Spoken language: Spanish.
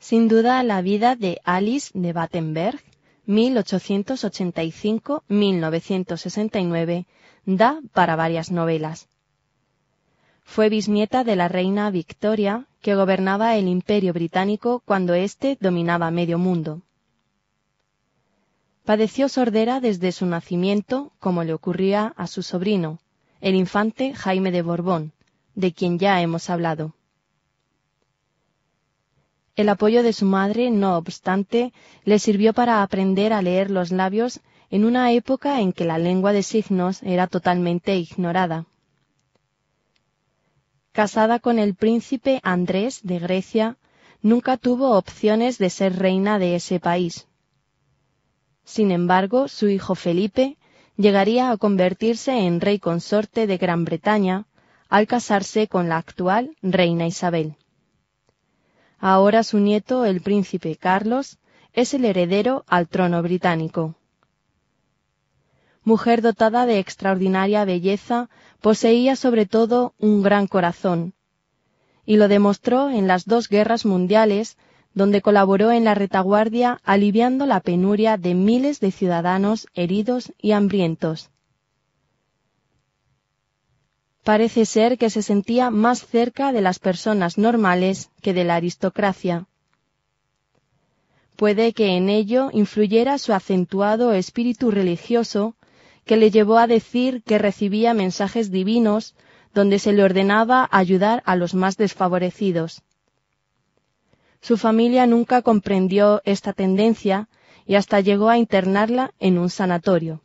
Sin duda, la vida de Alice de Battenberg, 1885-1969, da para varias novelas. Fue bisnieta de la reina Victoria, que gobernaba el imperio británico cuando éste dominaba medio mundo. Padeció sordera desde su nacimiento, como le ocurría a su sobrino, el infante Jaime de Borbón, de quien ya hemos hablado. El apoyo de su madre, no obstante, le sirvió para aprender a leer los labios en una época en que la lengua de signos era totalmente ignorada. Casada con el príncipe Andrés de Grecia, nunca tuvo opciones de ser reina de ese país. Sin embargo, su hijo Felipe llegaría a convertirse en rey consorte de Gran Bretaña al casarse con la actual reina Isabel. Ahora su nieto, el príncipe Carlos, es el heredero al trono británico. Mujer dotada de extraordinaria belleza, poseía sobre todo un gran corazón, y lo demostró en las dos guerras mundiales, donde colaboró en la retaguardia aliviando la penuria de miles de ciudadanos heridos y hambrientos. Parece ser que se sentía más cerca de las personas normales que de la aristocracia. Puede que en ello influyera su acentuado espíritu religioso, que le llevó a decir que recibía mensajes divinos donde se le ordenaba ayudar a los más desfavorecidos. Su familia nunca comprendió esta tendencia y hasta llegó a internarla en un sanatorio.